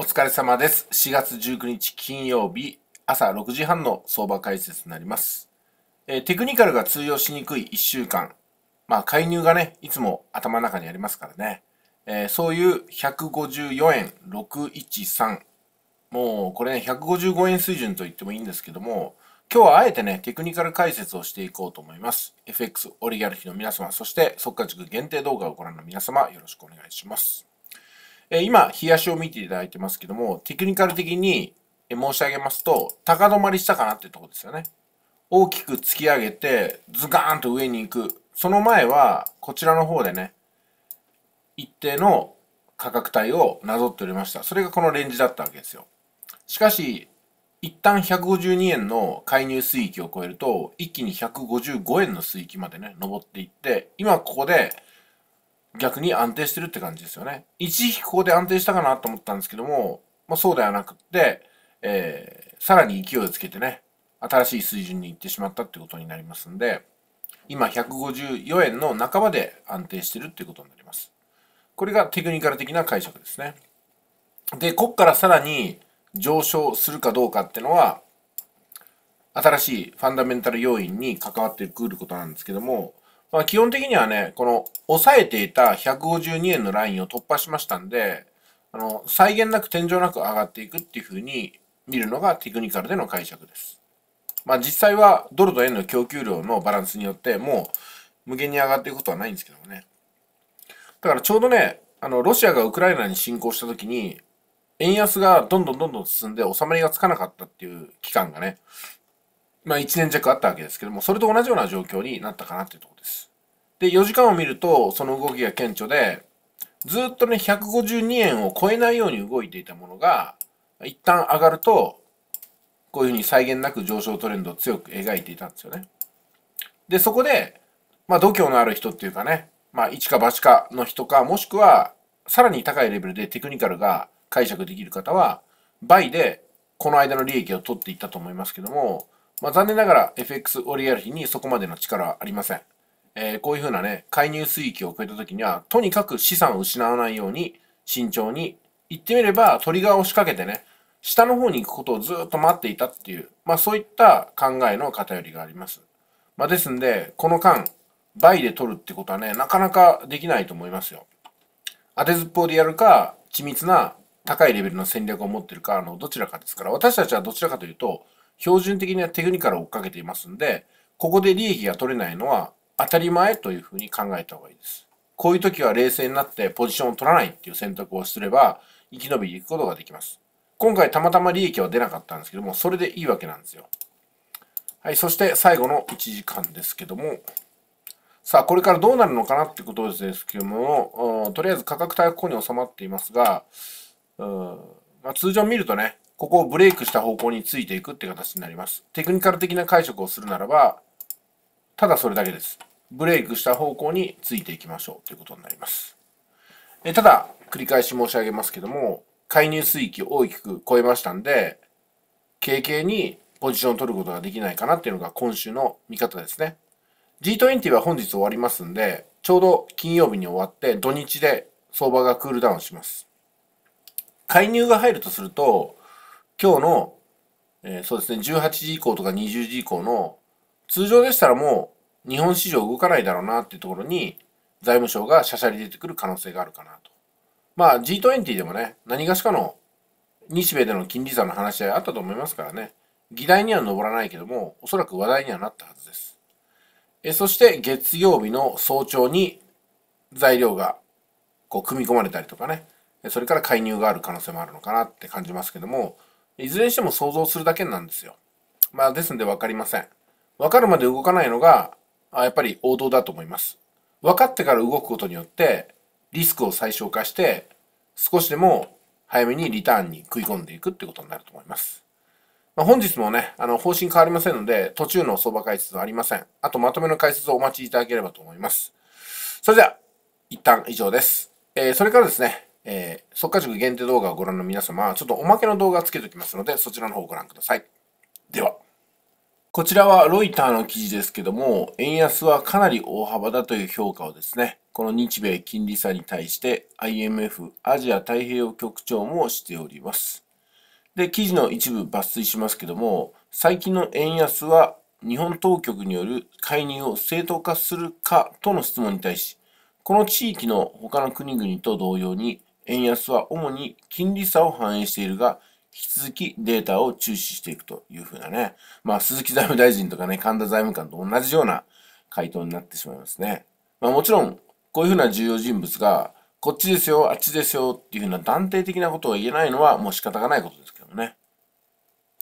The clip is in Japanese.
お疲れ様です。4月19日金曜日朝6時半の相場解説になります。えー、テクニカルが通用しにくい1週間。まあ、介入がね、いつも頭の中にありますからね。えー、そういう154円613。もうこれね、155円水準と言ってもいいんですけども、今日はあえてね、テクニカル解説をしていこうと思います。FX オリガルヒの皆様、そして即価塾限定動画をご覧の皆様、よろしくお願いします。え今、冷やしを見ていただいてますけども、テクニカル的に申し上げますと、高止まりしたかなっていうところですよね。大きく突き上げて、ズガーンと上に行く。その前は、こちらの方でね、一定の価格帯をなぞっておりました。それがこのレンジだったわけですよ。しかし、一旦152円の介入水域を超えると、一気に155円の水域までね、登っていって、今ここで逆に安定してるって感じですよね。一時期ここで安定したかなと思ったんですけども、まあ、そうではなくって、えー、さらに勢いをつけてね、新しい水準に行ってしまったってことになりますんで、今154円の半ばで安定してるっていうことになります。これがテクニカル的な解釈ですね。で、こっからさらに上昇するかどうかってのは、新しいファンダメンタル要因に関わってくることなんですけども、まあ、基本的にはね、この抑えていた152円のラインを突破しましたんで、あの、再現なく天井なく上がっていくっていうふうに見るのがテクニカルでの解釈です。まあ、実際はドルと円の供給量のバランスによってもう無限に上がっていくことはないんですけどもね。だからちょうどね、あの、ロシアがウクライナに侵攻した時に、円安がどんどんどんどん進んで収まりがつかなかったっていう期間がね、まあ、1年弱あったわけですけども、それと同じような状況になったかなっていうところです。で、4時間を見ると、その動きが顕著で、ずっとね、152円を超えないように動いていたものが、一旦上がると、こういうふうに際限なく上昇トレンドを強く描いていたんですよね。で、そこで、まあ、度胸のある人っていうかね、まあ、一か八かの人か、もしくは、さらに高いレベルでテクニカルが解釈できる方は、倍で、この間の利益を取っていったと思いますけども、まあ、残念ながら FX オリアル比にそこまでの力はありません。えー、こういうふうなね、介入水域を超えた時には、とにかく資産を失わないように慎重に、言ってみればトリガーを仕掛けてね、下の方に行くことをずっと待っていたっていう、まあそういった考えの偏りがあります。まあですんで、この間、倍で取るってことはね、なかなかできないと思いますよ。当てずっぽうでやるか、緻密な高いレベルの戦略を持ってるかのどちらかですから、私たちはどちらかというと、標準的なテクニカルを追っかけていますんで、ここで利益が取れないのは当たり前というふうに考えた方がいいです。こういう時は冷静になってポジションを取らないっていう選択をすれば生き延びていくことができます。今回たまたま利益は出なかったんですけども、それでいいわけなんですよ。はい、そして最後の1時間ですけども、さあ、これからどうなるのかなってことですけども、とりあえず価格帯はここに収まっていますが、うんまあ、通常見るとね、ここをブレイクした方向についていくって形になります。テクニカル的な解釈をするならば、ただそれだけです。ブレイクした方向についていきましょうということになります。えただ、繰り返し申し上げますけども、介入水域を大きく超えましたんで、軽々にポジションを取ることができないかなっていうのが今週の見方ですね。G20 は本日終わりますんで、ちょうど金曜日に終わって土日で相場がクールダウンします。介入が入るとすると、今日の、えー、そうですね、18時以降とか20時以降の、通常でしたらもう日本市場動かないだろうなっていうところに、財務省がしゃしゃり出てくる可能性があるかなと。まあ G20 でもね、何がしかの日米での金利差の話し合いあったと思いますからね、議題には上らないけども、おそらく話題にはなったはずです。えそして月曜日の早朝に材料がこう組み込まれたりとかね、それから介入がある可能性もあるのかなって感じますけども、いずれにしても想像するだけなんですよ。まあ、ですんで分かりません。分かるまで動かないのが、やっぱり王道だと思います。分かってから動くことによって、リスクを最小化して、少しでも早めにリターンに食い込んでいくってことになると思います。まあ、本日もね、あの、方針変わりませんので、途中の相場解説はありません。あとまとめの解説をお待ちいただければと思います。それでは、一旦以上です。えー、それからですね、えー、速稼塾限定動画をご覧の皆様、ちょっとおまけの動画をつけておきますので、そちらの方をご覧ください。では。こちらはロイターの記事ですけども、円安はかなり大幅だという評価をですね、この日米金利差に対して IMF アジア太平洋局長もしております。で、記事の一部抜粋しますけども、最近の円安は日本当局による介入を正当化するかとの質問に対し、この地域の他の国々と同様に円安は主に金利差を反映しているが、引き続きデータを注視していくというふうなね、まあ、鈴木財務大臣とかね、神田財務官と同じような回答になってしまいますね。まあ、もちろん、こういうふうな重要人物が、こっちですよ、あっちですよっていうふうな断定的なことを言えないのはもう仕方がないことですけどね。